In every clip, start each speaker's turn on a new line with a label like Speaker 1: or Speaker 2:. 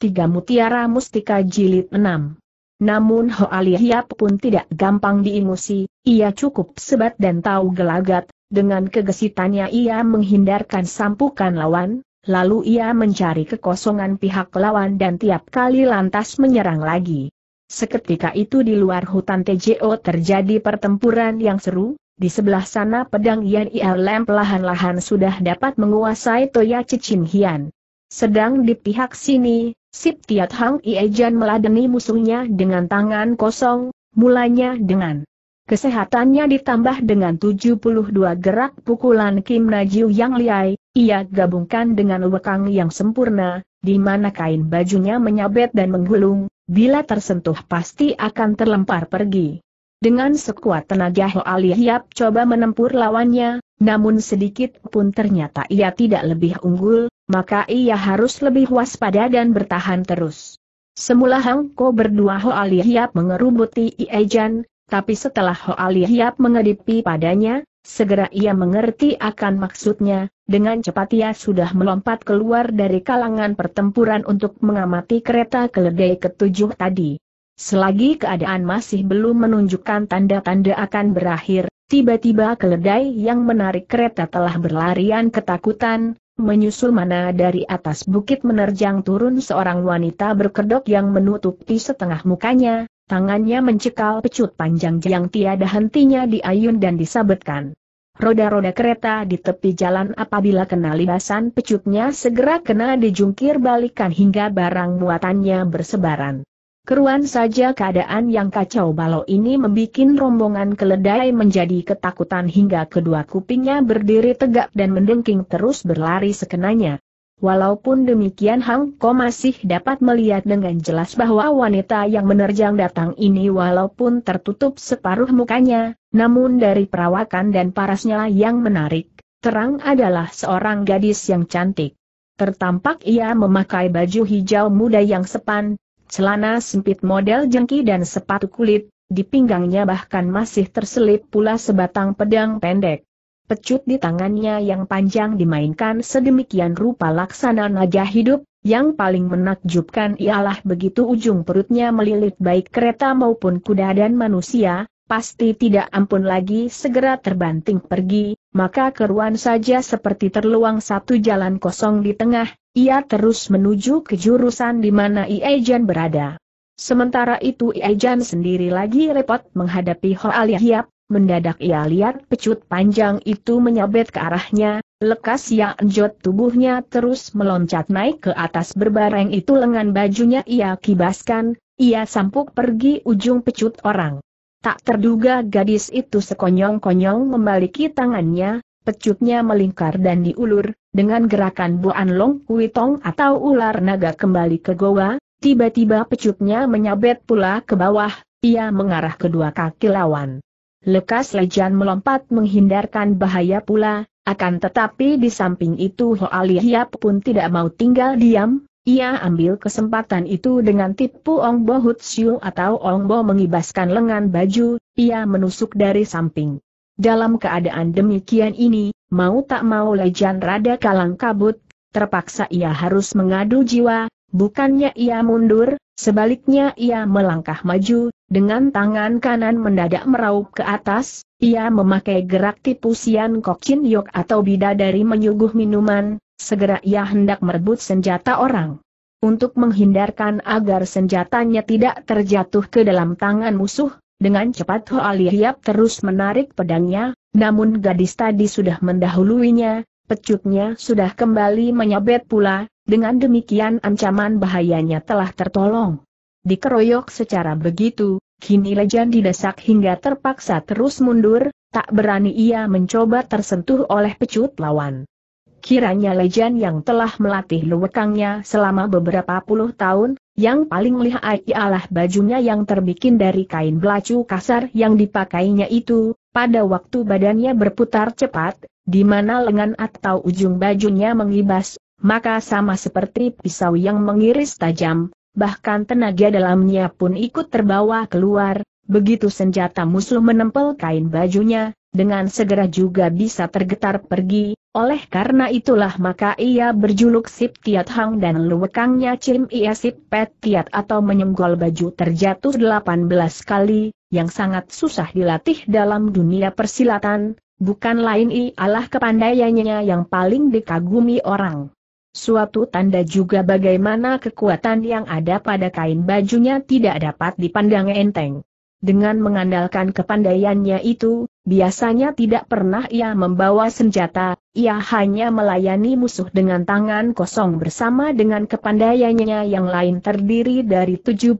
Speaker 1: Tiga Mutiara Mustika Jilid 6 namun Ali Hiap pun tidak gampang diingusi, ia cukup sebat dan tahu gelagat, dengan kegesitannya ia menghindarkan sampukan lawan, lalu ia mencari kekosongan pihak lawan dan tiap kali lantas menyerang lagi. Seketika itu di luar hutan TJO terjadi pertempuran yang seru, di sebelah sana pedang Yan Lem lahan-lahan sudah dapat menguasai Toya Cicin Hian. Sedang di pihak sini, Sip Tiat Hang Iejan meladeni musuhnya dengan tangan kosong, mulanya dengan kesehatannya ditambah dengan 72 gerak pukulan Kim Najiu yang liai, ia gabungkan dengan lekang yang sempurna, di mana kain bajunya menyabet dan menggulung, bila tersentuh pasti akan terlempar pergi. Dengan sekuat tenaga Hoali Hiap coba menempur lawannya, namun sedikit pun ternyata ia tidak lebih unggul, maka ia harus lebih waspada dan bertahan terus. Semula Hang Ko berdua Ho Alihiap mengerubuti Iejan, tapi setelah Ho Alihiap mengedipi padanya, segera ia mengerti akan maksudnya, dengan cepat ia sudah melompat keluar dari kalangan pertempuran untuk mengamati kereta keledai ketujuh tadi. Selagi keadaan masih belum menunjukkan tanda-tanda akan berakhir, tiba-tiba keledai yang menarik kereta telah berlarian ketakutan, menyusul mana dari atas bukit menerjang turun seorang wanita berkedok yang menutupi setengah mukanya, tangannya mencekal pecut panjang yang tiada hentinya diayun dan disabetkan. Roda-roda kereta di tepi jalan apabila kena libasan pecutnya segera kena dijungkir balikan hingga barang muatannya bersebaran. Keruan saja keadaan yang kacau balau ini membuat rombongan keledai menjadi ketakutan hingga kedua kupingnya berdiri tegak dan mendengking terus berlari sekenanya. Walaupun demikian Hang Ko masih dapat melihat dengan jelas bahwa wanita yang menerjang datang ini walaupun tertutup separuh mukanya, namun dari perawakan dan parasnya yang menarik, terang adalah seorang gadis yang cantik. Tertampak ia memakai baju hijau muda yang sepan, celana sempit model jengki dan sepatu kulit, di pinggangnya bahkan masih terselip pula sebatang pedang pendek. Pecut di tangannya yang panjang dimainkan sedemikian rupa laksana naga hidup, yang paling menakjubkan ialah begitu ujung perutnya melilit baik kereta maupun kuda dan manusia, pasti tidak ampun lagi segera terbanting pergi, maka keruan saja seperti terluang satu jalan kosong di tengah, ia terus menuju ke jurusan di mana Iejan berada. Sementara itu Iejan sendiri lagi repot menghadapi Hoal Yahyap, mendadak ia lihat pecut panjang itu menyabet ke arahnya, lekas ia enjot tubuhnya terus meloncat naik ke atas berbareng itu lengan bajunya ia kibaskan, ia sampuk pergi ujung pecut orang. Tak terduga gadis itu sekonyong-konyong membaliki tangannya, pecutnya melingkar dan diulur, dengan gerakan buan long kuitong atau ular naga kembali ke goa, tiba-tiba pecutnya menyabet pula ke bawah, ia mengarah kedua kaki lawan. Lekas Lejan melompat menghindarkan bahaya pula, akan tetapi di samping itu Hoa Lihiap pun tidak mau tinggal diam, ia ambil kesempatan itu dengan tipu Ong Bo Siu atau Ong Bo mengibaskan lengan baju, ia menusuk dari samping. Dalam keadaan demikian ini, mau tak mau lejan rada kalang kabut, terpaksa ia harus mengadu jiwa, bukannya ia mundur, sebaliknya ia melangkah maju, dengan tangan kanan mendadak meraup ke atas, ia memakai gerak tipu Sian Chin Yok atau bidadari menyuguh minuman, Segera ia hendak merebut senjata orang. Untuk menghindarkan agar senjatanya tidak terjatuh ke dalam tangan musuh, dengan cepat Hoa Lihiap terus menarik pedangnya, namun gadis tadi sudah mendahuluinya, pecutnya sudah kembali menyabet pula, dengan demikian ancaman bahayanya telah tertolong. Dikeroyok secara begitu, kini Lejan didesak hingga terpaksa terus mundur, tak berani ia mencoba tersentuh oleh pecut lawan. Kiranya lejan yang telah melatih lewekangnya selama beberapa puluh tahun, yang paling lihai ialah bajunya yang terbikin dari kain belacu kasar yang dipakainya itu, pada waktu badannya berputar cepat, di mana lengan atau ujung bajunya mengibas, maka sama seperti pisau yang mengiris tajam, bahkan tenaga dalamnya pun ikut terbawa keluar, begitu senjata musuh menempel kain bajunya, dengan segera juga bisa tergetar pergi, oleh karena itulah maka ia berjuluk Sip Tiat Hang dan luwekangnya Cim Ia Sip Pet Tiat atau menyenggol baju terjatuh 18 kali, yang sangat susah dilatih dalam dunia persilatan, bukan lain ialah kepandaiannya yang paling dikagumi orang. Suatu tanda juga bagaimana kekuatan yang ada pada kain bajunya tidak dapat dipandang enteng. Dengan mengandalkan kepandaiannya itu, biasanya tidak pernah ia membawa senjata, ia hanya melayani musuh dengan tangan kosong bersama dengan kepandaiannya yang lain terdiri dari 72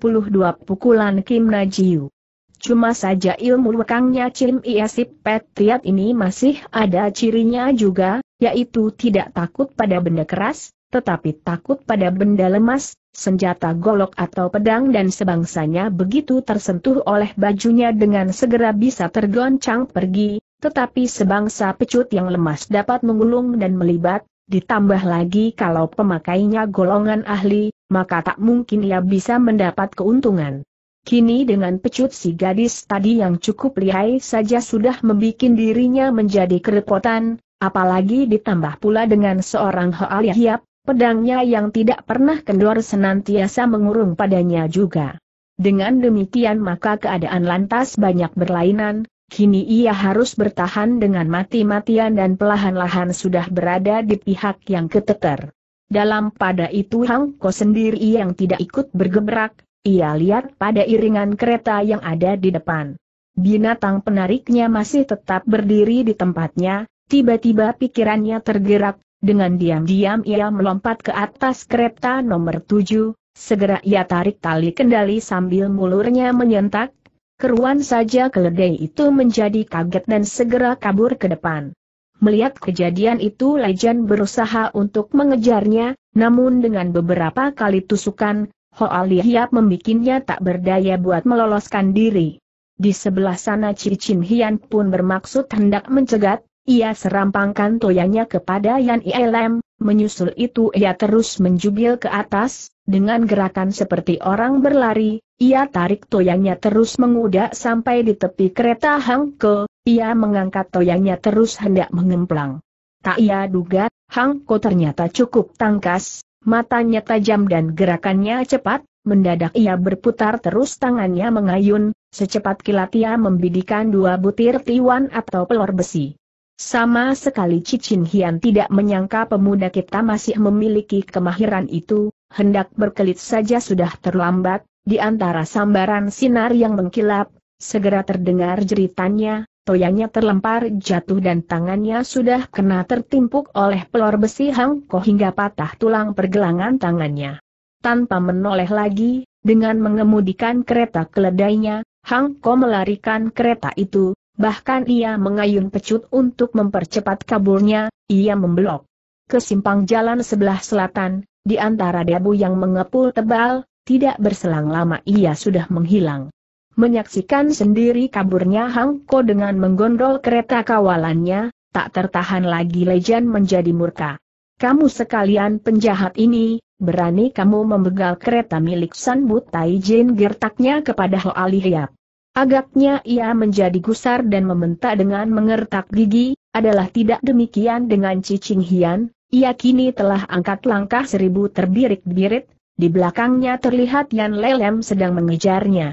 Speaker 1: pukulan Kim Najiu. Cuma saja ilmu wekangnya Cim Iasip Petriat ini masih ada cirinya juga, yaitu tidak takut pada benda keras, tetapi takut pada benda lemas, senjata golok atau pedang dan sebangsanya begitu tersentuh oleh bajunya dengan segera bisa tergoncang pergi, tetapi sebangsa pecut yang lemas dapat menggulung dan melibat, ditambah lagi kalau pemakainya golongan ahli, maka tak mungkin ia bisa mendapat keuntungan. Kini dengan pecut si gadis tadi yang cukup lihai saja sudah membuat dirinya menjadi kerepotan, apalagi ditambah pula dengan seorang Hoal Yahyap, pedangnya yang tidak pernah kendor senantiasa mengurung padanya juga. Dengan demikian maka keadaan lantas banyak berlainan, kini ia harus bertahan dengan mati-matian dan pelahan-lahan sudah berada di pihak yang keteter. Dalam pada itu Hang Ko sendiri yang tidak ikut bergebrak, ia lihat pada iringan kereta yang ada di depan. Binatang penariknya masih tetap berdiri di tempatnya, tiba-tiba pikirannya tergerak, dengan diam-diam ia melompat ke atas kereta nomor tujuh, segera ia tarik tali kendali sambil mulurnya menyentak, keruan saja keledai itu menjadi kaget dan segera kabur ke depan. Melihat kejadian itu Lejan berusaha untuk mengejarnya, namun dengan beberapa kali tusukan, Ali Lihiap membikinnya tak berdaya buat meloloskan diri. Di sebelah sana Cicin Hian pun bermaksud hendak mencegat, ia serampangkan toyanya kepada Yan Ilem, menyusul itu ia terus menjubil ke atas, dengan gerakan seperti orang berlari, ia tarik toyanya terus mengudak sampai di tepi kereta Hang Ko. ia mengangkat toyanya terus hendak mengemplang. Tak ia duga, Hang Ko ternyata cukup tangkas, matanya tajam dan gerakannya cepat, Mendadak ia berputar terus tangannya mengayun, secepat kilat ia membidikan dua butir tiwan atau pelor besi. Sama sekali Cicin Hian tidak menyangka pemuda kita masih memiliki kemahiran itu, hendak berkelit saja sudah terlambat, di antara sambaran sinar yang mengkilap, segera terdengar jeritannya, toyanya terlempar jatuh dan tangannya sudah kena tertimpuk oleh pelor besi hangko hingga patah tulang pergelangan tangannya. Tanpa menoleh lagi, dengan mengemudikan kereta keledainya, Hangko melarikan kereta itu, Bahkan ia mengayun pecut untuk mempercepat kaburnya, ia memblok. Ke simpang jalan sebelah selatan, di antara debu yang mengepul tebal, tidak berselang lama ia sudah menghilang. Menyaksikan sendiri kaburnya Hang Ko dengan menggondol kereta kawalannya, tak tertahan lagi Lejan menjadi murka. Kamu sekalian penjahat ini, berani kamu membegal kereta milik San Butai Jin gertaknya kepada Hoa Lihiap. Agaknya ia menjadi gusar dan membentak dengan mengertak gigi, adalah tidak demikian dengan Cicing Hian, ia kini telah angkat langkah seribu terbirit birit di belakangnya terlihat Yan Lelem sedang mengejarnya.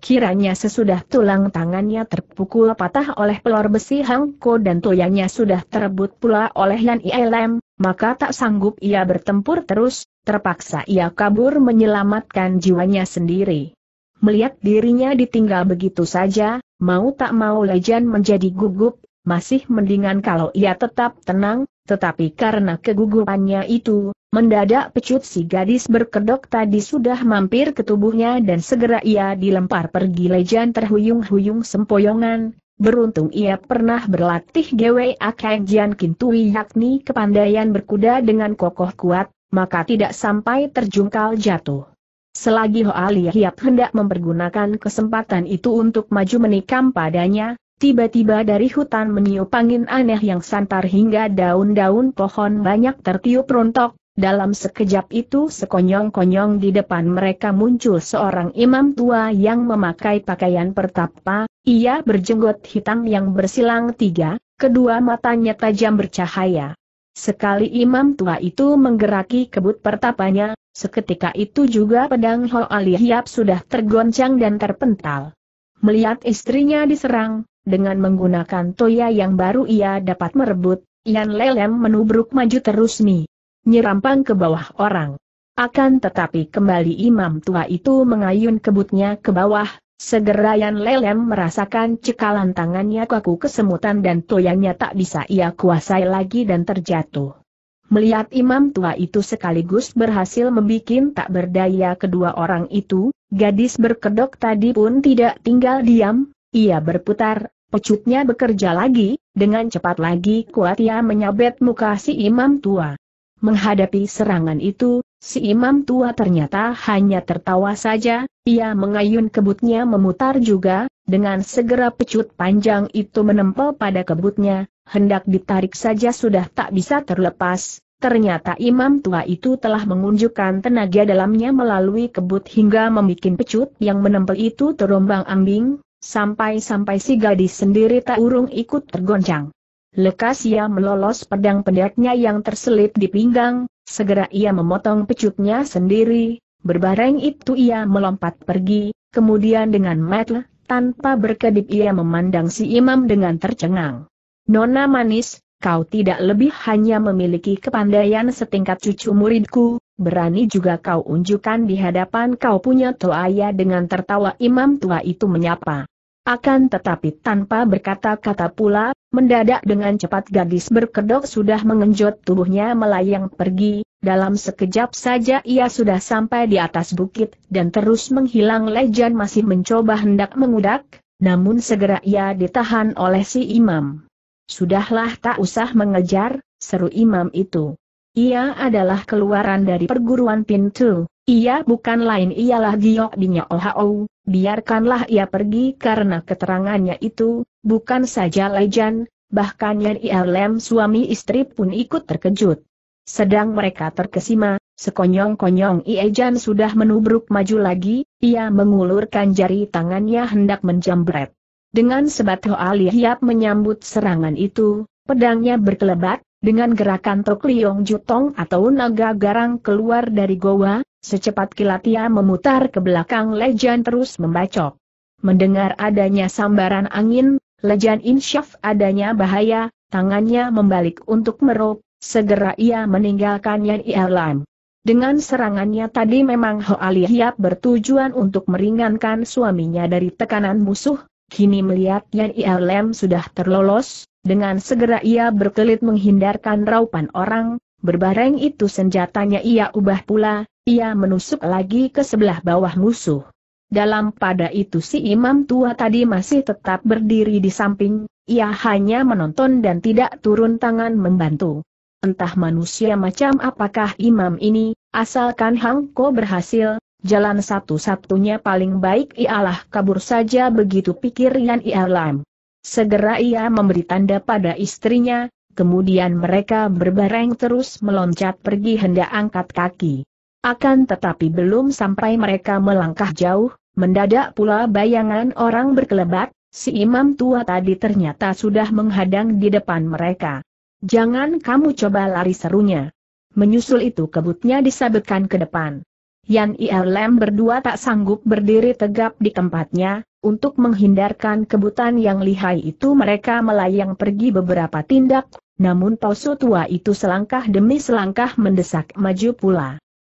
Speaker 1: Kiranya sesudah tulang tangannya terpukul patah oleh pelor besi hangko dan toyanya sudah terebut pula oleh Yan Lelem, maka tak sanggup ia bertempur terus, terpaksa ia kabur menyelamatkan jiwanya sendiri melihat dirinya ditinggal begitu saja, mau tak mau Lejan menjadi gugup, masih mendingan kalau ia tetap tenang, tetapi karena kegugupannya itu, mendadak pecut si gadis berkedok tadi sudah mampir ke tubuhnya dan segera ia dilempar pergi Lejan terhuyung-huyung sempoyongan, Beruntung ia pernah berlatih GWA Jian Kintui yakni kepandaian berkuda dengan kokoh kuat, maka tidak sampai terjungkal jatuh. Selagi Hoali Hiap hendak mempergunakan kesempatan itu untuk maju menikam padanya, tiba-tiba dari hutan meniup angin aneh yang santar hingga daun-daun pohon banyak tertiup rontok, dalam sekejap itu sekonyong-konyong di depan mereka muncul seorang imam tua yang memakai pakaian pertapa, ia berjenggot hitam yang bersilang tiga, kedua matanya tajam bercahaya. Sekali imam tua itu menggeraki kebut pertapanya, seketika itu juga pedang Ho Alihiap sudah tergoncang dan terpental. Melihat istrinya diserang, dengan menggunakan toya yang baru ia dapat merebut, Yan Lelem menubruk maju terus nih. Nyerampang ke bawah orang. Akan tetapi kembali imam tua itu mengayun kebutnya ke bawah, Segera Yan Lelem merasakan cekalan tangannya kaku kesemutan dan toyangnya tak bisa ia kuasai lagi dan terjatuh. Melihat imam tua itu sekaligus berhasil membuat tak berdaya kedua orang itu, gadis berkedok tadi pun tidak tinggal diam, ia berputar, pecutnya bekerja lagi, dengan cepat lagi kuat ia menyabet muka si imam tua. Menghadapi serangan itu, si imam tua ternyata hanya tertawa saja, ia mengayun kebutnya memutar juga, dengan segera pecut panjang itu menempel pada kebutnya, hendak ditarik saja sudah tak bisa terlepas, Ternyata imam tua itu telah mengunjukkan tenaga dalamnya melalui kebut hingga membuat pecut yang menempel itu terombang ambing, sampai-sampai si gadis sendiri tak urung ikut tergoncang. Lekas ia melolos pedang pendeknya yang terselip di pinggang, segera ia memotong pecutnya sendiri, Berbareng itu ia melompat pergi, kemudian dengan metle, tanpa berkedip ia memandang si imam dengan tercengang. Nona manis, kau tidak lebih hanya memiliki kepandaian setingkat cucu muridku, berani juga kau unjukkan di hadapan kau punya toaya dengan tertawa imam tua itu menyapa. Akan tetapi tanpa berkata-kata pula, mendadak dengan cepat gadis berkedok sudah mengenjot tubuhnya melayang pergi, dalam sekejap saja ia sudah sampai di atas bukit dan terus menghilang lejan masih mencoba hendak mengudak, namun segera ia ditahan oleh si imam. Sudahlah tak usah mengejar, seru imam itu. Ia adalah keluaran dari perguruan pintu, ia bukan lain ialah Giok Dinyo Ohau, Biarkanlah ia pergi karena keterangannya itu, bukan saja Lejan, bahkan Yan Lem suami istri pun ikut terkejut. Sedang mereka terkesima, sekonyong-konyong Iejan sudah menubruk maju lagi, ia mengulurkan jari tangannya hendak menjambret. Dengan sebat Ali Hiap menyambut serangan itu, pedangnya berkelebat, dengan gerakan Tok Liong Jutong atau naga garang keluar dari goa, Secepat kilat ia memutar ke belakang Lejan terus membacok. Mendengar adanya sambaran angin, Lejan insyaf adanya bahaya, tangannya membalik untuk merob, segera ia meninggalkan Yan Ialam. Dengan serangannya tadi memang Hoali Hiap bertujuan untuk meringankan suaminya dari tekanan musuh, kini melihat Yan Ialam sudah terlolos, dengan segera ia berkelit menghindarkan raupan orang, berbareng itu senjatanya ia ubah pula, ia menusuk lagi ke sebelah bawah musuh. Dalam pada itu si imam tua tadi masih tetap berdiri di samping, ia hanya menonton dan tidak turun tangan membantu. Entah manusia macam apakah imam ini, asalkan Hang Ko berhasil, jalan satu-satunya paling baik ialah kabur saja begitu pikir Yan Ialam. Segera ia memberi tanda pada istrinya, kemudian mereka berbareng terus meloncat pergi hendak angkat kaki. Akan tetapi belum sampai mereka melangkah jauh, mendadak pula bayangan orang berkelebat, si imam tua tadi ternyata sudah menghadang di depan mereka. Jangan kamu coba lari serunya. Menyusul itu kebutnya disabetkan ke depan. Yan Lem berdua tak sanggup berdiri tegap di tempatnya, untuk menghindarkan kebutan yang lihai itu mereka melayang pergi beberapa tindak, namun Pauso tua itu selangkah demi selangkah mendesak maju pula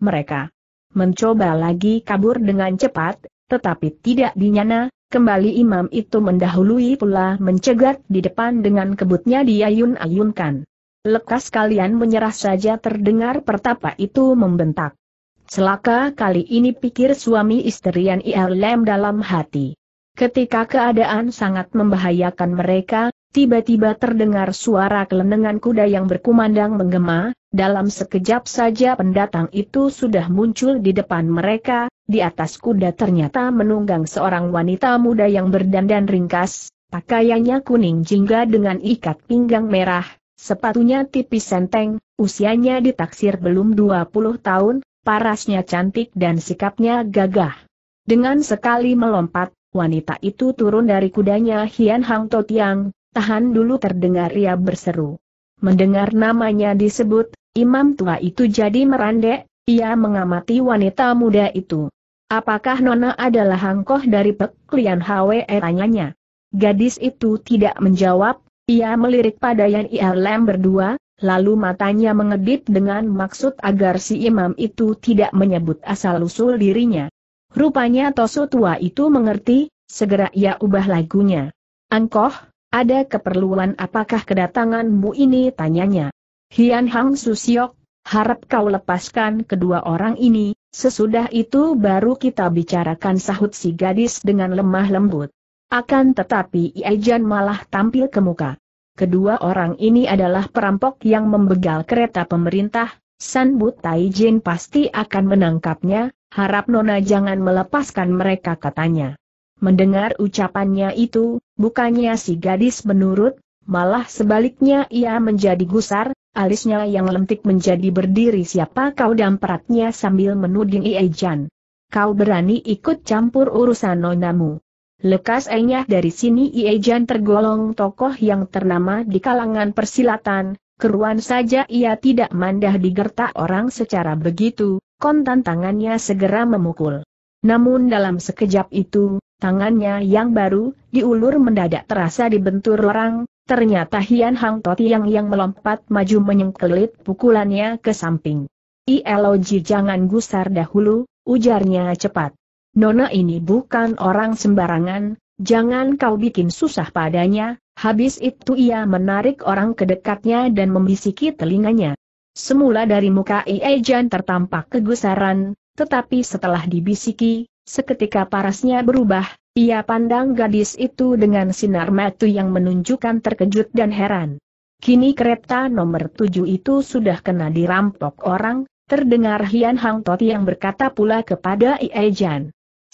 Speaker 1: mereka. Mencoba lagi kabur dengan cepat, tetapi tidak dinyana, kembali imam itu mendahului pula mencegat di depan dengan kebutnya diayun-ayunkan. Lekas kalian menyerah saja terdengar pertapa itu membentak. Celaka kali ini pikir suami istrian ILM dalam hati. Ketika keadaan sangat membahayakan mereka, tiba-tiba terdengar suara kelenengan kuda yang berkumandang menggema, dalam sekejap saja pendatang itu sudah muncul di depan mereka, di atas kuda ternyata menunggang seorang wanita muda yang berdandan ringkas, pakaiannya kuning jingga dengan ikat pinggang merah, sepatunya tipis senteng, usianya ditaksir belum 20 tahun, parasnya cantik dan sikapnya gagah. Dengan sekali melompat, wanita itu turun dari kudanya Hian Hang Totiang, Tahan dulu terdengar ia berseru. Mendengar namanya disebut, imam tua itu jadi merandek, ia mengamati wanita muda itu. Apakah Nona adalah hangkoh dari peklian Hwe tanyanya. Gadis itu tidak menjawab, ia melirik pada Yan Ilem berdua, lalu matanya mengedip dengan maksud agar si imam itu tidak menyebut asal-usul dirinya. Rupanya Tosu tua itu mengerti, segera ia ubah lagunya. Angkoh, ada keperluan apakah kedatanganmu ini tanyanya. Hian Hang Susiok, harap kau lepaskan kedua orang ini, sesudah itu baru kita bicarakan sahut si gadis dengan lemah lembut. Akan tetapi Iajan malah tampil ke muka. Kedua orang ini adalah perampok yang membegal kereta pemerintah, San Bu Taijin pasti akan menangkapnya, harap Nona jangan melepaskan mereka katanya. Mendengar ucapannya itu, bukannya si gadis menurut, malah sebaliknya ia menjadi gusar, alisnya yang lentik menjadi berdiri siapa kau peratnya sambil menuding Iejan. Kau berani ikut campur urusan nonamu. Lekas enyah dari sini Iejan tergolong tokoh yang ternama di kalangan persilatan, keruan saja ia tidak mandah digertak orang secara begitu, kontan tangannya segera memukul. Namun dalam sekejap itu, tangannya yang baru, diulur mendadak terasa dibentur orang. ternyata Hian Hang Toti yang yang melompat maju menyengkelit pukulannya ke samping. Iloji jangan gusar dahulu, ujarnya cepat. Nona ini bukan orang sembarangan, jangan kau bikin susah padanya, habis itu ia menarik orang ke dekatnya dan membisiki telinganya. Semula dari muka Iejan tertampak kegusaran, tetapi setelah dibisiki, seketika parasnya berubah, ia pandang gadis itu dengan sinar mata yang menunjukkan terkejut dan heran. Kini kereta nomor tujuh itu sudah kena dirampok orang, terdengar Hian Hang Tot yang berkata pula kepada Ie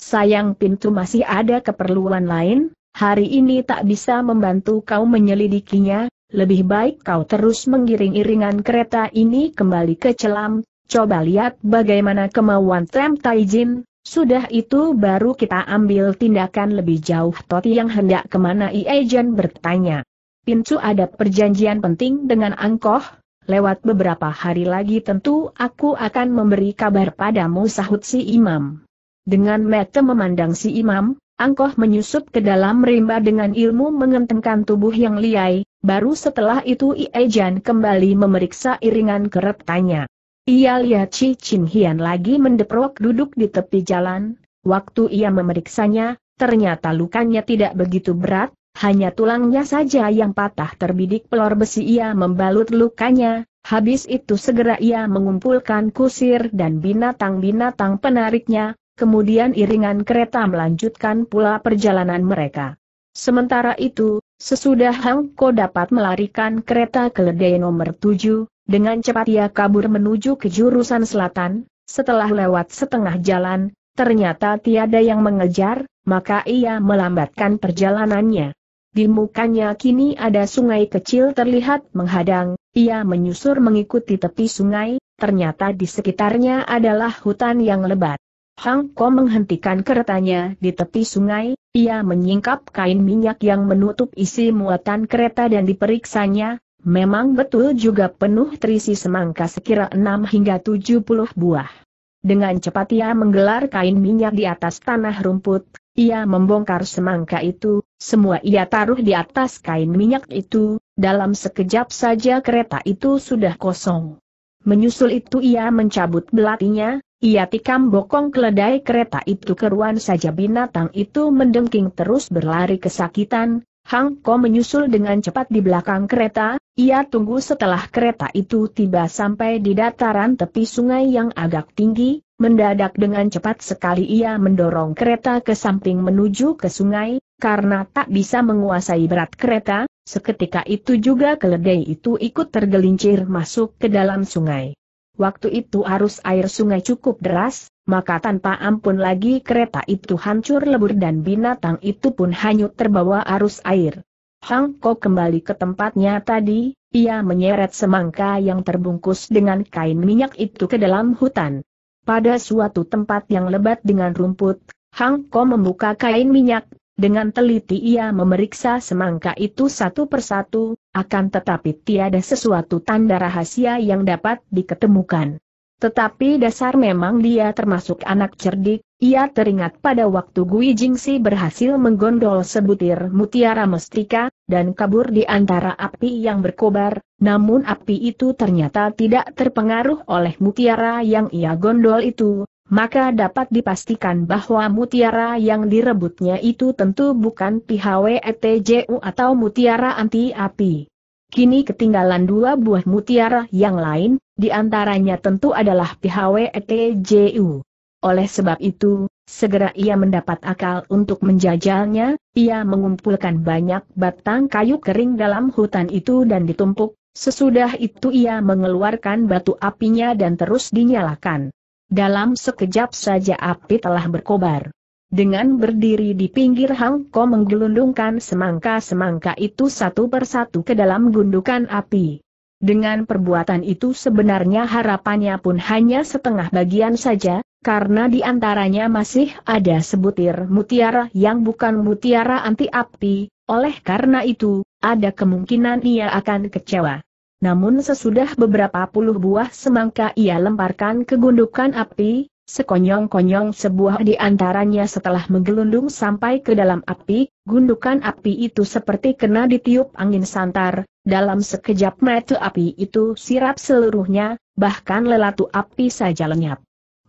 Speaker 1: Sayang pintu masih ada keperluan lain, hari ini tak bisa membantu kau menyelidikinya, lebih baik kau terus mengiring iringan kereta ini kembali ke celam, Coba lihat bagaimana kemauan trem Taijin, sudah itu baru kita ambil tindakan lebih jauh Toti yang hendak kemana Iejen bertanya. Pincu ada perjanjian penting dengan Angkoh, lewat beberapa hari lagi tentu aku akan memberi kabar padamu sahut si imam. Dengan mata memandang si imam, Angkoh menyusup ke dalam rimba dengan ilmu mengentengkan tubuh yang liai, baru setelah itu Iejan kembali memeriksa iringan keretanya. Ia lihat Chi Chin Hian lagi mendeprok duduk di tepi jalan, waktu ia memeriksanya, ternyata lukanya tidak begitu berat, hanya tulangnya saja yang patah terbidik pelor besi ia membalut lukanya, habis itu segera ia mengumpulkan kusir dan binatang-binatang penariknya, kemudian iringan kereta melanjutkan pula perjalanan mereka. Sementara itu, sesudah Hang Ko dapat melarikan kereta keledai nomor 7, dengan cepat ia kabur menuju ke jurusan selatan, setelah lewat setengah jalan, ternyata tiada yang mengejar, maka ia melambatkan perjalanannya. Di mukanya kini ada sungai kecil terlihat menghadang, ia menyusur mengikuti tepi sungai, ternyata di sekitarnya adalah hutan yang lebat. Hang Ko menghentikan keretanya di tepi sungai, ia menyingkap kain minyak yang menutup isi muatan kereta dan diperiksanya, Memang betul juga penuh terisi semangka sekira 6 hingga 70 buah. Dengan cepat ia menggelar kain minyak di atas tanah rumput, ia membongkar semangka itu, semua ia taruh di atas kain minyak itu, dalam sekejap saja kereta itu sudah kosong. Menyusul itu ia mencabut belatinya, ia tikam bokong keledai kereta itu keruan saja binatang itu mendengking terus berlari kesakitan, Hang Ko menyusul dengan cepat di belakang kereta, ia tunggu setelah kereta itu tiba sampai di dataran tepi sungai yang agak tinggi, mendadak dengan cepat sekali ia mendorong kereta ke samping menuju ke sungai, karena tak bisa menguasai berat kereta, seketika itu juga keledai itu ikut tergelincir masuk ke dalam sungai. Waktu itu arus air sungai cukup deras, maka tanpa ampun lagi kereta itu hancur lebur dan binatang itu pun hanyut terbawa arus air. Hang Ko kembali ke tempatnya tadi, ia menyeret semangka yang terbungkus dengan kain minyak itu ke dalam hutan. Pada suatu tempat yang lebat dengan rumput, Hang Ko membuka kain minyak, dengan teliti ia memeriksa semangka itu satu persatu, akan tetapi tiada sesuatu tanda rahasia yang dapat diketemukan. Tetapi dasar memang dia termasuk anak cerdik, ia teringat pada waktu Gui Jingsi berhasil menggondol sebutir mutiara mestika, dan kabur di antara api yang berkobar, namun api itu ternyata tidak terpengaruh oleh mutiara yang ia gondol itu, maka dapat dipastikan bahwa mutiara yang direbutnya itu tentu bukan PHWETJU atau mutiara anti-api. Kini ketinggalan dua buah mutiara yang lain, di antaranya tentu adalah PHWETJU. Oleh sebab itu, segera ia mendapat akal untuk menjajalnya, ia mengumpulkan banyak batang kayu kering dalam hutan itu dan ditumpuk, sesudah itu ia mengeluarkan batu apinya dan terus dinyalakan. Dalam sekejap saja api telah berkobar. Dengan berdiri di pinggir Hang Ko menggelundungkan semangka-semangka itu satu persatu ke dalam gundukan api. Dengan perbuatan itu sebenarnya harapannya pun hanya setengah bagian saja, karena di antaranya masih ada sebutir mutiara yang bukan mutiara anti api, oleh karena itu, ada kemungkinan ia akan kecewa. Namun sesudah beberapa puluh buah semangka ia lemparkan ke gundukan api, sekonyong-konyong sebuah di antaranya setelah menggelundung sampai ke dalam api, gundukan api itu seperti kena ditiup angin santar, dalam sekejap mata api itu sirap seluruhnya, bahkan lelatu api saja lenyap.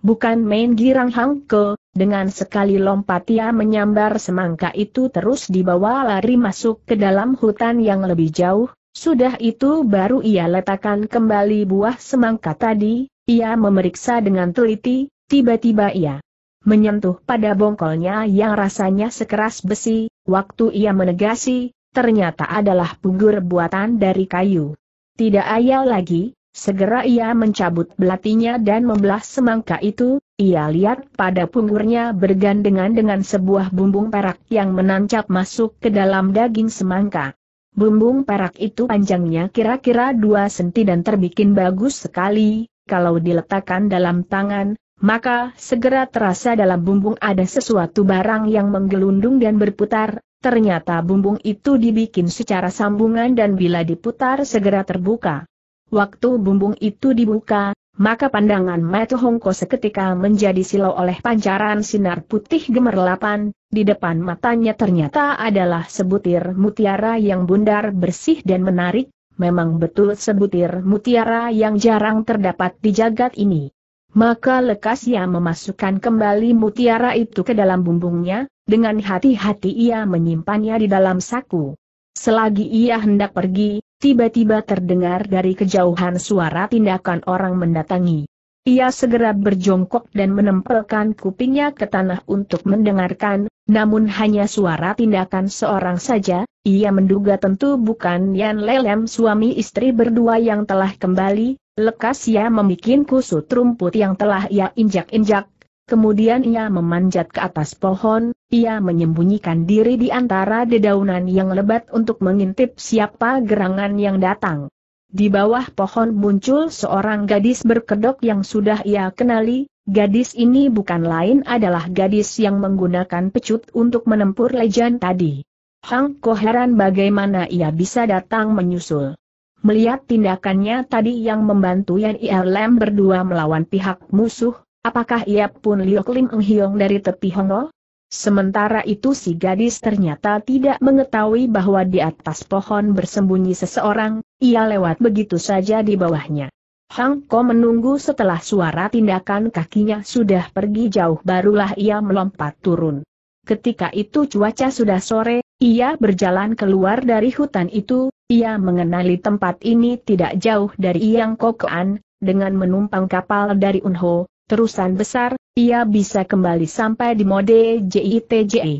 Speaker 1: Bukan main girang Ke, dengan sekali lompat ia menyambar semangka itu terus dibawa lari masuk ke dalam hutan yang lebih jauh, sudah itu baru ia letakkan kembali buah semangka tadi, ia memeriksa dengan teliti, tiba-tiba ia menyentuh pada bongkolnya yang rasanya sekeras besi, waktu ia menegasi, ternyata adalah punggur buatan dari kayu. Tidak ayal lagi, segera ia mencabut belatinya dan membelah semangka itu, ia lihat pada punggurnya bergandengan dengan sebuah bumbung perak yang menancap masuk ke dalam daging semangka. Bumbung perak itu panjangnya kira-kira dua senti dan terbikin bagus sekali, kalau diletakkan dalam tangan, maka segera terasa dalam bumbung ada sesuatu barang yang menggelundung dan berputar, Ternyata bumbung itu dibikin secara sambungan dan bila diputar segera terbuka. Waktu bumbung itu dibuka, maka pandangan Matu Hongko seketika menjadi silau oleh pancaran sinar putih gemerlapan, di depan matanya ternyata adalah sebutir mutiara yang bundar bersih dan menarik, memang betul sebutir mutiara yang jarang terdapat di jagat ini. Maka lekas ia memasukkan kembali mutiara itu ke dalam bumbungnya, dengan hati-hati ia menyimpannya di dalam saku. Selagi ia hendak pergi, tiba-tiba terdengar dari kejauhan suara tindakan orang mendatangi. Ia segera berjongkok dan menempelkan kupingnya ke tanah untuk mendengarkan, namun hanya suara tindakan seorang saja, ia menduga tentu bukan Yan Lelem suami istri berdua yang telah kembali, lekas ia membuat kusut rumput yang telah ia injak-injak, Kemudian ia memanjat ke atas pohon, ia menyembunyikan diri di antara dedaunan yang lebat untuk mengintip siapa gerangan yang datang. Di bawah pohon muncul seorang gadis berkedok yang sudah ia kenali, gadis ini bukan lain adalah gadis yang menggunakan pecut untuk menempur lejan tadi. Hang Ko heran bagaimana ia bisa datang menyusul. Melihat tindakannya tadi yang membantu Yan Lem berdua melawan pihak musuh, Apakah ia pun Liok Lim dari tepi Hongol? Sementara itu si gadis ternyata tidak mengetahui bahwa di atas pohon bersembunyi seseorang, ia lewat begitu saja di bawahnya. Hang Ko menunggu setelah suara tindakan kakinya sudah pergi jauh barulah ia melompat turun. Ketika itu cuaca sudah sore, ia berjalan keluar dari hutan itu, ia mengenali tempat ini tidak jauh dari Yang Kean, dengan menumpang kapal dari Unho, terusan besar, ia bisa kembali sampai di mode JITJ. E.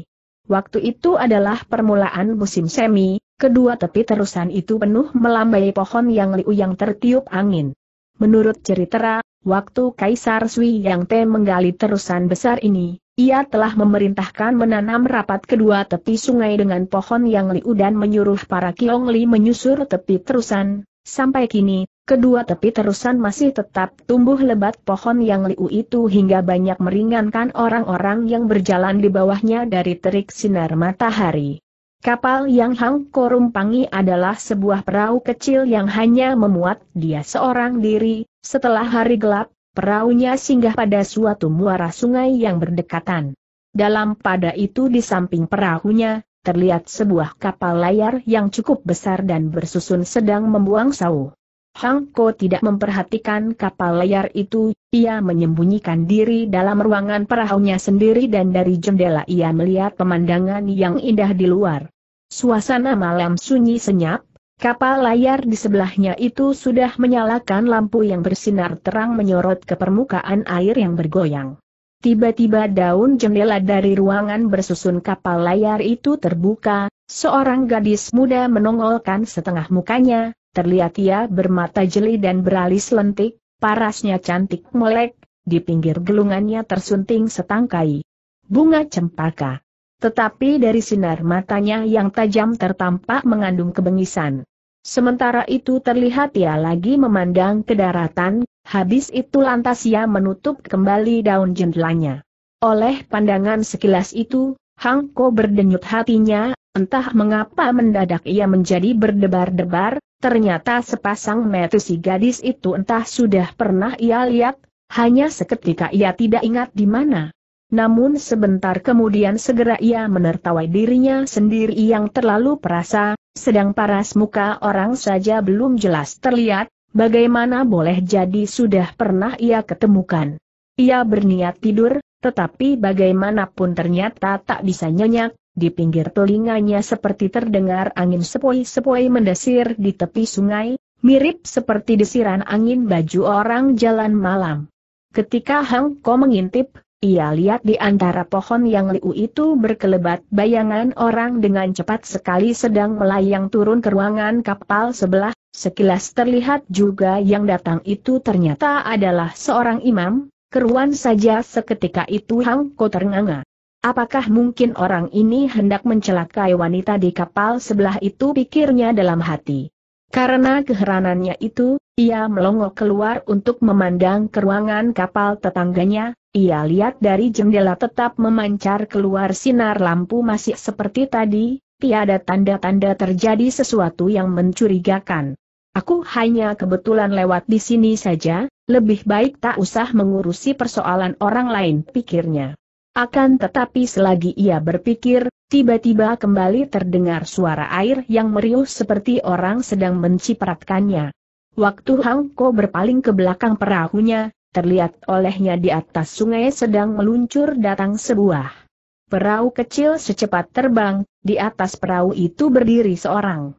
Speaker 1: Waktu itu adalah permulaan musim semi, kedua tepi terusan itu penuh melambai pohon yang liu yang tertiup angin. Menurut cerita, waktu Kaisar Sui Yang Te menggali terusan besar ini, ia telah memerintahkan menanam rapat kedua tepi sungai dengan pohon yang liu dan menyuruh para kiong Li menyusur tepi terusan. Sampai kini, Kedua tepi terusan masih tetap tumbuh lebat pohon yang liu itu hingga banyak meringankan orang-orang yang berjalan di bawahnya dari terik sinar matahari. Kapal yang Hang Korumpangi adalah sebuah perahu kecil yang hanya memuat dia seorang diri, setelah hari gelap, perahunya singgah pada suatu muara sungai yang berdekatan. Dalam pada itu di samping perahunya, terlihat sebuah kapal layar yang cukup besar dan bersusun sedang membuang sauh. Hang Ko tidak memperhatikan kapal layar itu, ia menyembunyikan diri dalam ruangan perahunya sendiri dan dari jendela ia melihat pemandangan yang indah di luar. Suasana malam sunyi senyap, kapal layar di sebelahnya itu sudah menyalakan lampu yang bersinar terang menyorot ke permukaan air yang bergoyang. Tiba-tiba daun jendela dari ruangan bersusun kapal layar itu terbuka, seorang gadis muda menongolkan setengah mukanya, terlihat ia bermata jeli dan beralis lentik, parasnya cantik melek, di pinggir gelungannya tersunting setangkai bunga cempaka. Tetapi dari sinar matanya yang tajam tertampak mengandung kebengisan. Sementara itu terlihat ia lagi memandang ke daratan, habis itu lantas ia menutup kembali daun jendelanya. Oleh pandangan sekilas itu, Hangko berdenyut hatinya, entah mengapa mendadak ia menjadi berdebar-debar, Ternyata sepasang mata si gadis itu entah sudah pernah ia lihat, hanya seketika ia tidak ingat di mana. Namun sebentar kemudian segera ia menertawai dirinya sendiri yang terlalu perasa, sedang paras muka orang saja belum jelas terlihat, bagaimana boleh jadi sudah pernah ia ketemukan. Ia berniat tidur, tetapi bagaimanapun ternyata tak bisa nyenyak, di pinggir telinganya seperti terdengar angin sepoi-sepoi mendesir di tepi sungai, mirip seperti desiran angin baju orang jalan malam. Ketika Hang Ko mengintip, ia lihat di antara pohon yang liu itu berkelebat bayangan orang dengan cepat sekali sedang melayang turun ke ruangan kapal sebelah, sekilas terlihat juga yang datang itu ternyata adalah seorang imam, keruan saja seketika itu Hang Ko ternganga. Apakah mungkin orang ini hendak mencelakai wanita di kapal sebelah itu pikirnya dalam hati. Karena keheranannya itu, ia melongo keluar untuk memandang ke ruangan kapal tetangganya, ia lihat dari jendela tetap memancar keluar sinar lampu masih seperti tadi, tiada tanda-tanda terjadi sesuatu yang mencurigakan. Aku hanya kebetulan lewat di sini saja, lebih baik tak usah mengurusi persoalan orang lain pikirnya. Akan tetapi selagi ia berpikir, tiba-tiba kembali terdengar suara air yang meriuh seperti orang sedang mencipratkannya. Waktu Hang Ko berpaling ke belakang perahunya, terlihat olehnya di atas sungai sedang meluncur datang sebuah perahu kecil secepat terbang, di atas perahu itu berdiri seorang.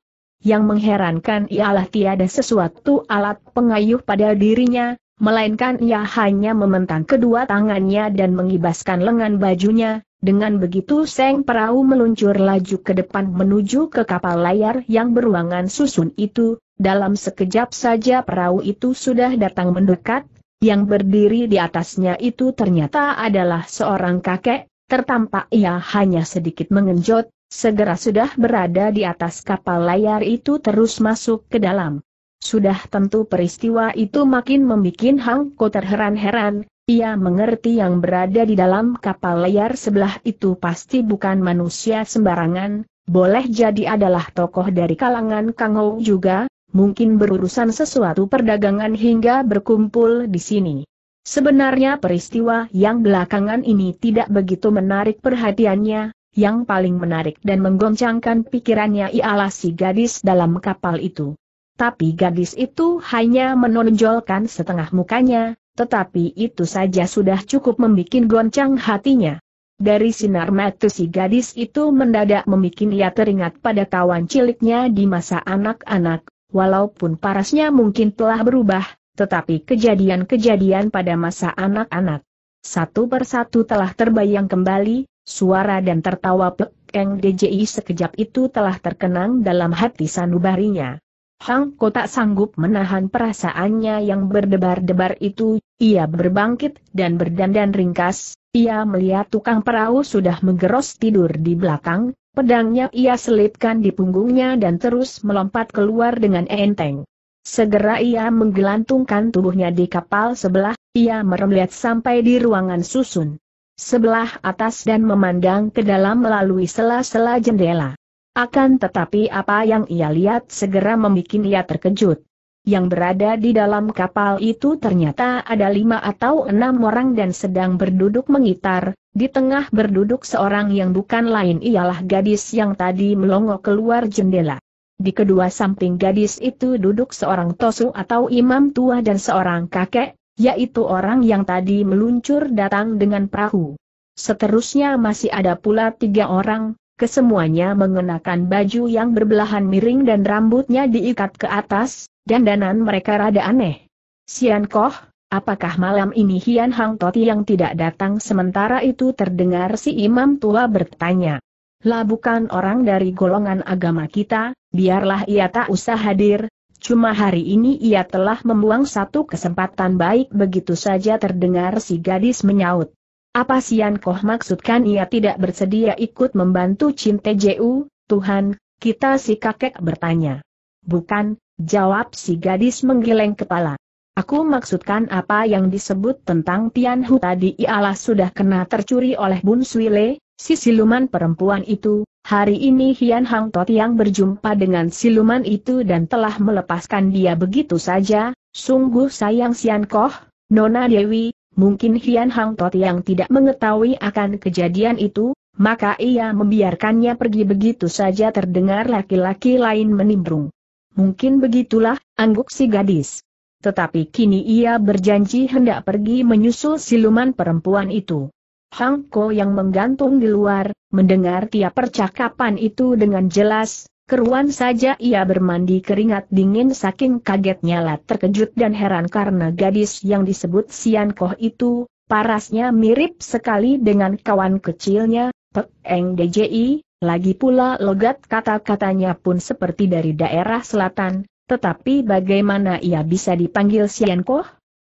Speaker 1: Yang mengherankan ialah tiada sesuatu alat pengayuh pada dirinya, melainkan ia hanya mementang kedua tangannya dan mengibaskan lengan bajunya, dengan begitu seng perahu meluncur laju ke depan menuju ke kapal layar yang beruangan susun itu, dalam sekejap saja perahu itu sudah datang mendekat, yang berdiri di atasnya itu ternyata adalah seorang kakek, tertampak ia hanya sedikit mengenjot, segera sudah berada di atas kapal layar itu terus masuk ke dalam. Sudah tentu peristiwa itu makin membuat Hang Ko terheran-heran, ia mengerti yang berada di dalam kapal layar sebelah itu pasti bukan manusia sembarangan, boleh jadi adalah tokoh dari kalangan Kang Ho juga, mungkin berurusan sesuatu perdagangan hingga berkumpul di sini. Sebenarnya peristiwa yang belakangan ini tidak begitu menarik perhatiannya, yang paling menarik dan menggoncangkan pikirannya ialah si gadis dalam kapal itu tapi gadis itu hanya menonjolkan setengah mukanya, tetapi itu saja sudah cukup membuat goncang hatinya. Dari sinar mata si gadis itu mendadak membuat ia teringat pada kawan ciliknya di masa anak-anak, walaupun parasnya mungkin telah berubah, tetapi kejadian-kejadian pada masa anak-anak. Satu persatu telah terbayang kembali, suara dan tertawa Pekeng DJI sekejap itu telah terkenang dalam hati sanubarinya. Hang Ko tak sanggup menahan perasaannya yang berdebar-debar itu, ia berbangkit dan berdandan ringkas, ia melihat tukang perahu sudah menggeros tidur di belakang, pedangnya ia selipkan di punggungnya dan terus melompat keluar dengan enteng. Segera ia menggelantungkan tubuhnya di kapal sebelah, ia meremliat sampai di ruangan susun sebelah atas dan memandang ke dalam melalui sela-sela jendela. Akan tetapi apa yang ia lihat segera membuat ia terkejut. Yang berada di dalam kapal itu ternyata ada lima atau enam orang dan sedang berduduk mengitar, di tengah berduduk seorang yang bukan lain ialah gadis yang tadi melongo keluar jendela. Di kedua samping gadis itu duduk seorang tosu atau imam tua dan seorang kakek, yaitu orang yang tadi meluncur datang dengan perahu. Seterusnya masih ada pula tiga orang, kesemuanya mengenakan baju yang berbelahan miring dan rambutnya diikat ke atas, dandanan mereka rada aneh. Sian Koh, apakah malam ini Hian Hang Toti yang tidak datang sementara itu terdengar si imam tua bertanya. Lah bukan orang dari golongan agama kita, biarlah ia tak usah hadir, cuma hari ini ia telah membuang satu kesempatan baik begitu saja terdengar si gadis menyaut. Apa Sian Koh maksudkan ia tidak bersedia ikut membantu Chin Teju, Tuhan, kita si kakek bertanya. Bukan, jawab si gadis menggeleng kepala. Aku maksudkan apa yang disebut tentang Tian Hu tadi ialah sudah kena tercuri oleh Bun Sui Le, si siluman perempuan itu, hari ini Hian Hang Tot yang berjumpa dengan siluman itu dan telah melepaskan dia begitu saja, sungguh sayang Sian Koh, Nona Dewi, mungkin Hian Hang Tot yang tidak mengetahui akan kejadian itu, maka ia membiarkannya pergi begitu saja terdengar laki-laki lain menimbrung. Mungkin begitulah, angguk si gadis. Tetapi kini ia berjanji hendak pergi menyusul siluman perempuan itu. Hang Ko yang menggantung di luar, mendengar tiap percakapan itu dengan jelas, Keruan saja ia bermandi keringat dingin saking kagetnya lah terkejut dan heran karena gadis yang disebut Sian Koh itu, parasnya mirip sekali dengan kawan kecilnya, Pek Eng DJI, lagi pula logat kata-katanya pun seperti dari daerah selatan, tetapi bagaimana ia bisa dipanggil Sian Koh?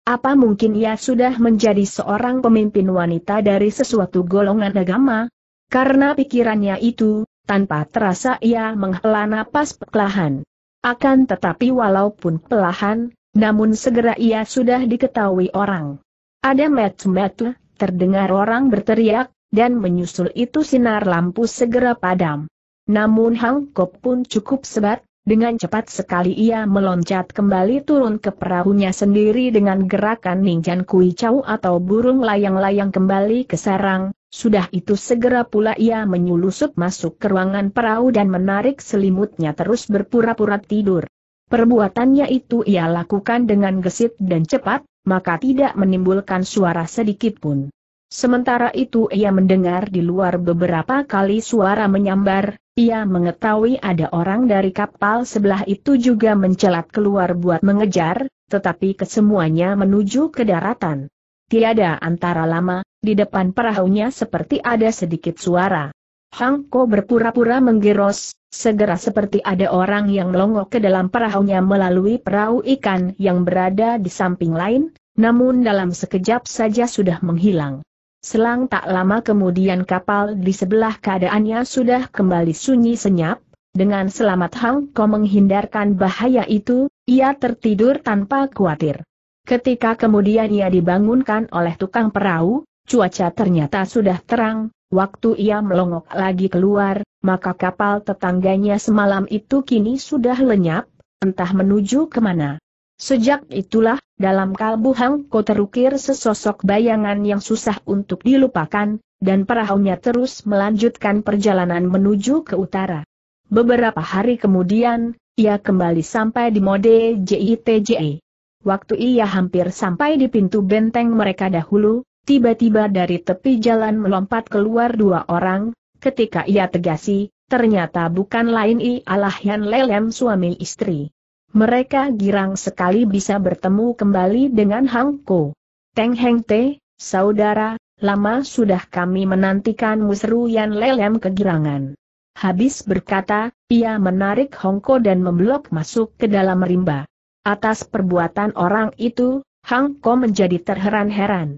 Speaker 1: Apa mungkin ia sudah menjadi seorang pemimpin wanita dari sesuatu golongan agama? Karena pikirannya itu, tanpa terasa ia menghela napas pelahan. Akan tetapi walaupun pelahan, namun segera ia sudah diketahui orang. Ada metu-metu, terdengar orang berteriak, dan menyusul itu sinar lampu segera padam. Namun Hang Kop pun cukup sebat, dengan cepat sekali ia meloncat kembali turun ke perahunya sendiri dengan gerakan ninjan kui cau atau burung layang-layang kembali ke sarang, sudah itu segera pula ia menyulusup masuk ke ruangan perahu dan menarik selimutnya terus berpura-pura tidur. Perbuatannya itu ia lakukan dengan gesit dan cepat, maka tidak menimbulkan suara sedikit pun. Sementara itu ia mendengar di luar beberapa kali suara menyambar, ia mengetahui ada orang dari kapal sebelah itu juga mencelat keluar buat mengejar, tetapi kesemuanya menuju ke daratan. Tiada antara lama, di depan perahunya seperti ada sedikit suara. Hang Ko berpura-pura menggeros, segera seperti ada orang yang melongok ke dalam perahunya melalui perahu ikan yang berada di samping lain, namun dalam sekejap saja sudah menghilang. Selang tak lama kemudian kapal di sebelah keadaannya sudah kembali sunyi senyap, dengan selamat Hang Ko menghindarkan bahaya itu, ia tertidur tanpa khawatir. Ketika kemudian ia dibangunkan oleh tukang perahu, Cuaca ternyata sudah terang, waktu ia melongok lagi keluar, maka kapal tetangganya semalam itu kini sudah lenyap, entah menuju kemana. Sejak itulah, dalam kalbu Hangko terukir sesosok bayangan yang susah untuk dilupakan, dan perahunya terus melanjutkan perjalanan menuju ke utara. Beberapa hari kemudian, ia kembali sampai di mode JITJE. Waktu ia hampir sampai di pintu benteng mereka dahulu, tiba-tiba dari tepi jalan melompat keluar dua orang, ketika ia tegasi, ternyata bukan lain ialah Yan Lelem suami istri. Mereka girang sekali bisa bertemu kembali dengan Hang Ko. Teng Heng Te, saudara, lama sudah kami menantikan musru Yan Lelem kegirangan. Habis berkata, ia menarik Hong Ko dan memblok masuk ke dalam rimba. Atas perbuatan orang itu, Hang Ko menjadi terheran-heran.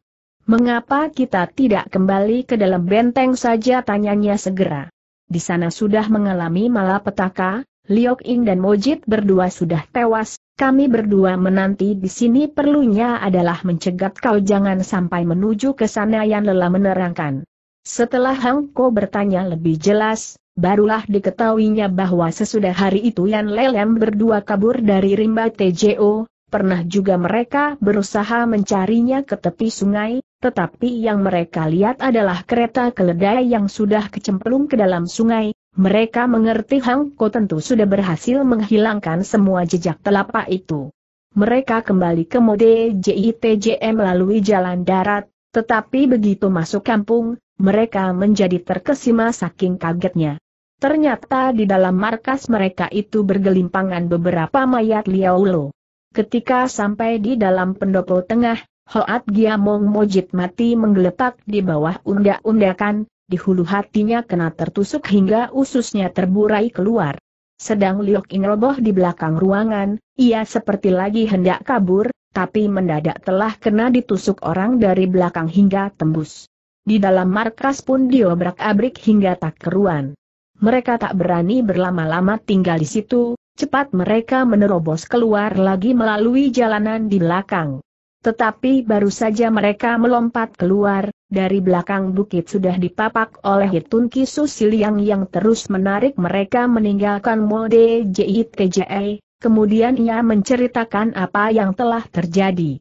Speaker 1: Mengapa kita tidak kembali ke dalam benteng saja tanyanya segera. Di sana sudah mengalami malapetaka, Liok Ing dan Mojit berdua sudah tewas, kami berdua menanti di sini perlunya adalah mencegat kau jangan sampai menuju ke sana yang lelah menerangkan. Setelah Hang Ko bertanya lebih jelas, barulah diketahuinya bahwa sesudah hari itu Yan Lelem berdua kabur dari rimba TJO, Pernah juga mereka berusaha mencarinya ke tepi sungai, tetapi yang mereka lihat adalah kereta keledai yang sudah kecemplung ke dalam sungai, mereka mengerti Hang Ko tentu sudah berhasil menghilangkan semua jejak telapak itu. Mereka kembali ke mode JITJM melalui jalan darat, tetapi begitu masuk kampung, mereka menjadi terkesima saking kagetnya. Ternyata di dalam markas mereka itu bergelimpangan beberapa mayat Liaulo. Ketika sampai di dalam pendopo tengah, Hoat Giamong Mojit mati menggeletak di bawah undak-undakan, di hulu hatinya kena tertusuk hingga ususnya terburai keluar. Sedang Liok In roboh di belakang ruangan, ia seperti lagi hendak kabur, tapi mendadak telah kena ditusuk orang dari belakang hingga tembus. Di dalam markas pun diobrak-abrik hingga tak keruan. Mereka tak berani berlama-lama tinggal di situ, cepat mereka menerobos keluar lagi melalui jalanan di belakang. Tetapi baru saja mereka melompat keluar, dari belakang bukit sudah dipapak oleh Hitun Kisu Siliang yang terus menarik mereka meninggalkan mode JITJE, kemudian ia menceritakan apa yang telah terjadi.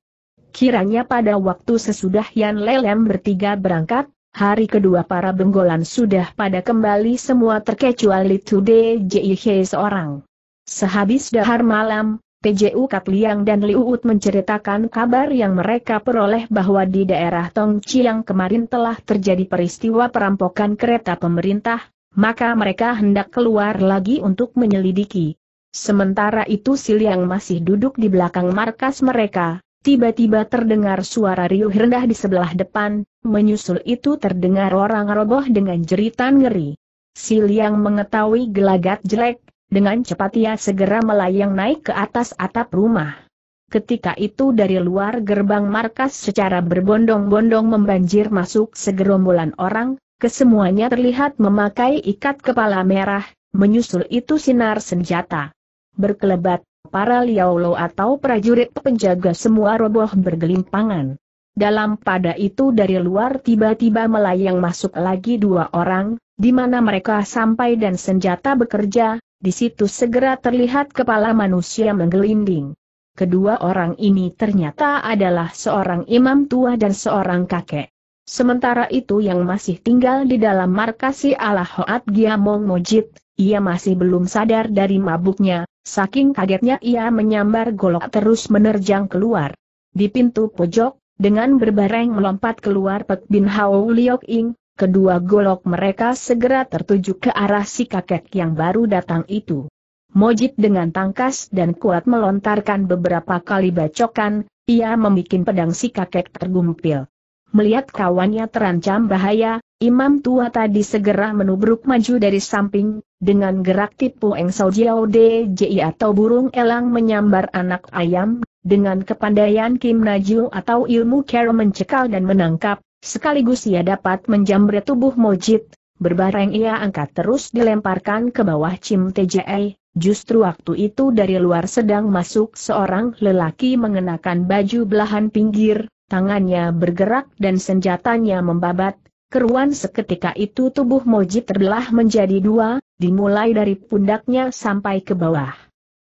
Speaker 1: Kiranya pada waktu sesudah Yan Lelem bertiga berangkat, hari kedua para benggolan sudah pada kembali semua terkecuali Tude JIH seorang. Sehabis dahar malam, TJU Katliang dan Liuut menceritakan kabar yang mereka peroleh bahwa di daerah Tongciang kemarin telah terjadi peristiwa perampokan kereta pemerintah, maka mereka hendak keluar lagi untuk menyelidiki. Sementara itu Siliang masih duduk di belakang markas mereka, tiba-tiba terdengar suara riuh rendah di sebelah depan, menyusul itu terdengar orang roboh dengan jeritan ngeri. Siliang mengetahui gelagat jelek, dengan cepat ia segera melayang naik ke atas atap rumah. Ketika itu dari luar gerbang markas secara berbondong-bondong membanjir masuk segerombolan orang, kesemuanya terlihat memakai ikat kepala merah, menyusul itu sinar senjata. Berkelebat, para liaulo atau prajurit penjaga semua roboh bergelimpangan. Dalam pada itu dari luar tiba-tiba melayang masuk lagi dua orang, di mana mereka sampai dan senjata bekerja, di situ segera terlihat kepala manusia menggelinding. Kedua orang ini ternyata adalah seorang imam tua dan seorang kakek. Sementara itu yang masih tinggal di dalam markasi Allah Hoat Giamong Mojit, ia masih belum sadar dari mabuknya, saking kagetnya ia menyambar golok terus menerjang keluar. Di pintu pojok, dengan berbareng melompat keluar Pek Bin Hao Liok Ing, Kedua golok mereka segera tertuju ke arah si kakek yang baru datang itu. Mojit dengan tangkas dan kuat melontarkan beberapa kali bacokan, ia membuat pedang si kakek tergumpil. Melihat kawannya terancam bahaya, imam tua tadi segera menubruk maju dari samping, dengan gerak tipu Engso Jiao DJI atau burung elang menyambar anak ayam, dengan kepandaian Kim Naju atau ilmu Kero mencekal dan menangkap, Sekaligus ia dapat menjamret tubuh Mojit, berbareng ia angkat terus dilemparkan ke bawah Cim TJE, justru waktu itu dari luar sedang masuk seorang lelaki mengenakan baju belahan pinggir, tangannya bergerak dan senjatanya membabat, keruan seketika itu tubuh Mojit terbelah menjadi dua, dimulai dari pundaknya sampai ke bawah.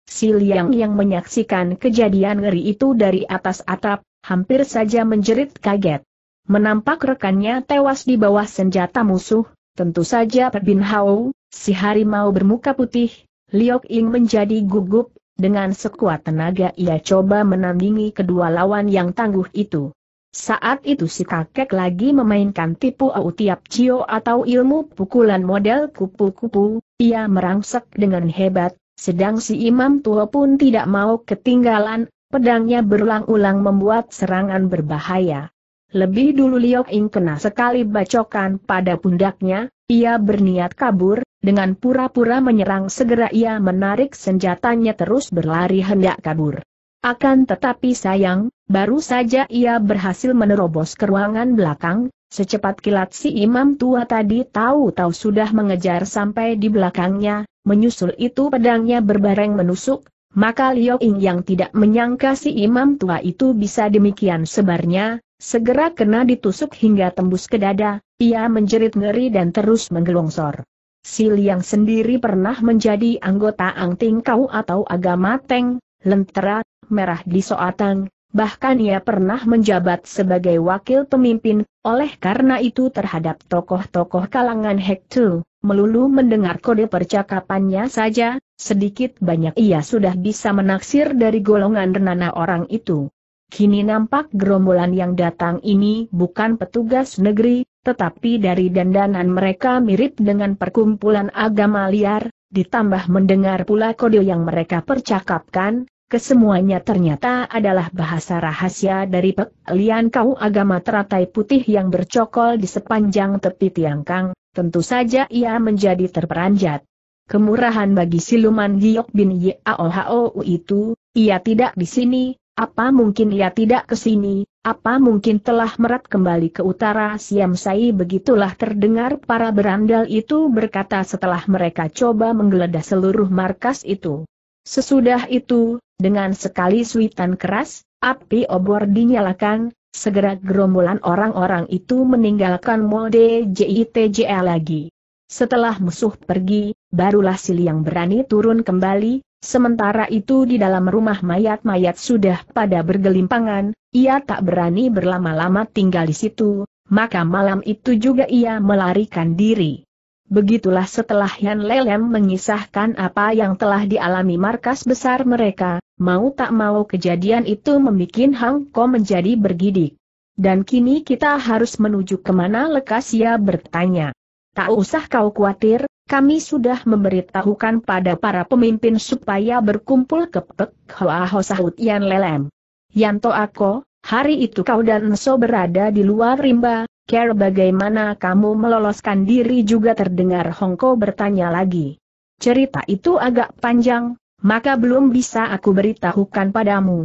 Speaker 1: Si Liang yang menyaksikan kejadian ngeri itu dari atas atap, hampir saja menjerit kaget. Menampak rekannya tewas di bawah senjata musuh, tentu saja Bin Hao, si harimau bermuka putih, Liok Ing menjadi gugup, dengan sekuat tenaga ia coba menandingi kedua lawan yang tangguh itu. Saat itu si kakek lagi memainkan tipu au tiap cio atau ilmu pukulan model kupu-kupu, ia merangsek dengan hebat, sedang si imam tua pun tidak mau ketinggalan, pedangnya berulang-ulang membuat serangan berbahaya. Lebih dulu Liok Ing kena sekali bacokan pada pundaknya, ia berniat kabur, dengan pura-pura menyerang segera ia menarik senjatanya terus berlari hendak kabur. Akan tetapi sayang, baru saja ia berhasil menerobos ke ruangan belakang, secepat kilat si imam tua tadi tahu-tahu sudah mengejar sampai di belakangnya, menyusul itu pedangnya berbareng menusuk, maka Liok Ing yang tidak menyangka si imam tua itu bisa demikian sebarnya, Segera kena ditusuk hingga tembus ke dada, ia menjerit ngeri dan terus menggelongsor. Si yang sendiri pernah menjadi anggota Angting Kau atau agama Teng, Lentera, Merah di Soatang, bahkan ia pernah menjabat sebagai wakil pemimpin, oleh karena itu terhadap tokoh-tokoh kalangan Hektu, melulu mendengar kode percakapannya saja, sedikit banyak ia sudah bisa menaksir dari golongan renana orang itu. Kini nampak gerombolan yang datang ini bukan petugas negeri, tetapi dari dandanan mereka mirip dengan perkumpulan agama liar, ditambah mendengar pula kode yang mereka percakapkan, kesemuanya ternyata adalah bahasa rahasia dari Pek Lian Kau agama teratai putih yang bercokol di sepanjang tepi tiangkang, tentu saja ia menjadi terperanjat. Kemurahan bagi siluman Giok bin Yaohou itu, ia tidak di sini, apa mungkin ia tidak ke sini, apa mungkin telah merat kembali ke utara Siam Sai begitulah terdengar para berandal itu berkata setelah mereka coba menggeledah seluruh markas itu. Sesudah itu, dengan sekali suitan keras, api obor dinyalakan, segera gerombolan orang-orang itu meninggalkan mode JITJL lagi. Setelah musuh pergi, barulah Sili yang berani turun kembali, Sementara itu di dalam rumah mayat-mayat sudah pada bergelimpangan, ia tak berani berlama-lama tinggal di situ, maka malam itu juga ia melarikan diri. Begitulah setelah Yan Lelem mengisahkan apa yang telah dialami markas besar mereka, mau tak mau kejadian itu membuat Hang Ko menjadi bergidik. Dan kini kita harus menuju kemana lekas ia bertanya. Tak usah kau khawatir, kami sudah memberitahukan pada para pemimpin supaya berkumpul ke Pek Hoa Ho sahut Yan Lelem. Yanto Ako, hari itu kau dan Enso berada di luar rimba, care bagaimana kamu meloloskan diri juga terdengar Hongko bertanya lagi. Cerita itu agak panjang, maka belum bisa aku beritahukan padamu,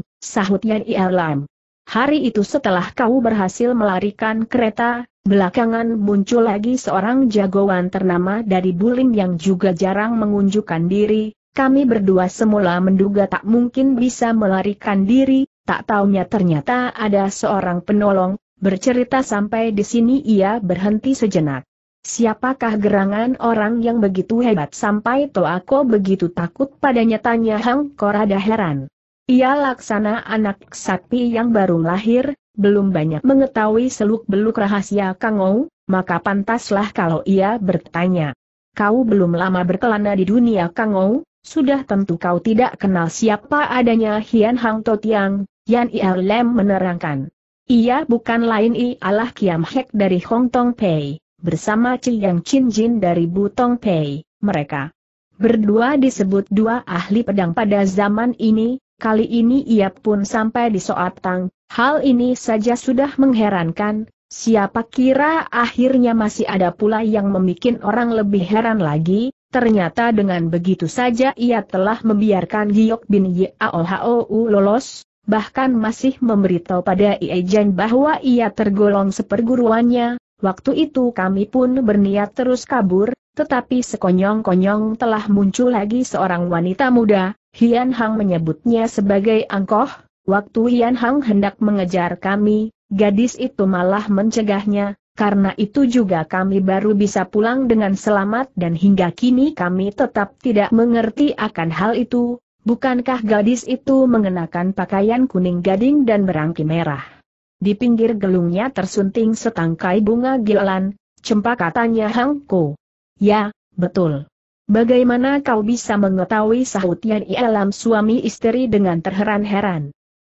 Speaker 1: Yan Lelem. Hari itu setelah kau berhasil melarikan kereta, belakangan muncul lagi seorang jagoan ternama dari Bulim yang juga jarang mengunjukkan diri, kami berdua semula menduga tak mungkin bisa melarikan diri, tak taunya ternyata ada seorang penolong, bercerita sampai di sini ia berhenti sejenak. Siapakah gerangan orang yang begitu hebat sampai Toako begitu takut padanya tanya Hang Korada heran. Ia laksana anak sapi yang baru lahir, belum banyak mengetahui seluk-beluk rahasia Kang Ou, maka pantaslah kalau ia bertanya. Kau belum lama berkelana di dunia Kang Ou, sudah tentu kau tidak kenal siapa adanya Hian Hang Totiang, Yan Ir Lem menerangkan. Ia bukan lain ialah Kiam Hek dari Hong Tong Pei, bersama Ciyang Chin Jin dari Butong Pei, mereka. Berdua disebut dua ahli pedang pada zaman ini, kali ini ia pun sampai di Soatang, hal ini saja sudah mengherankan, siapa kira akhirnya masih ada pula yang membuat orang lebih heran lagi, ternyata dengan begitu saja ia telah membiarkan Giok bin Yaohou lolos, bahkan masih memberitahu pada Iejen bahwa ia tergolong seperguruannya, waktu itu kami pun berniat terus kabur, tetapi sekonyong-konyong telah muncul lagi seorang wanita muda, Hian Hang menyebutnya sebagai angkoh, waktu Hian Hang hendak mengejar kami, gadis itu malah mencegahnya, karena itu juga kami baru bisa pulang dengan selamat dan hingga kini kami tetap tidak mengerti akan hal itu, bukankah gadis itu mengenakan pakaian kuning gading dan berangki merah. Di pinggir gelungnya tersunting setangkai bunga gilan, cempaka katanya Hang Ko. Ya, betul. Bagaimana kau bisa mengetahui sahut Yan Ialam suami istri dengan terheran-heran?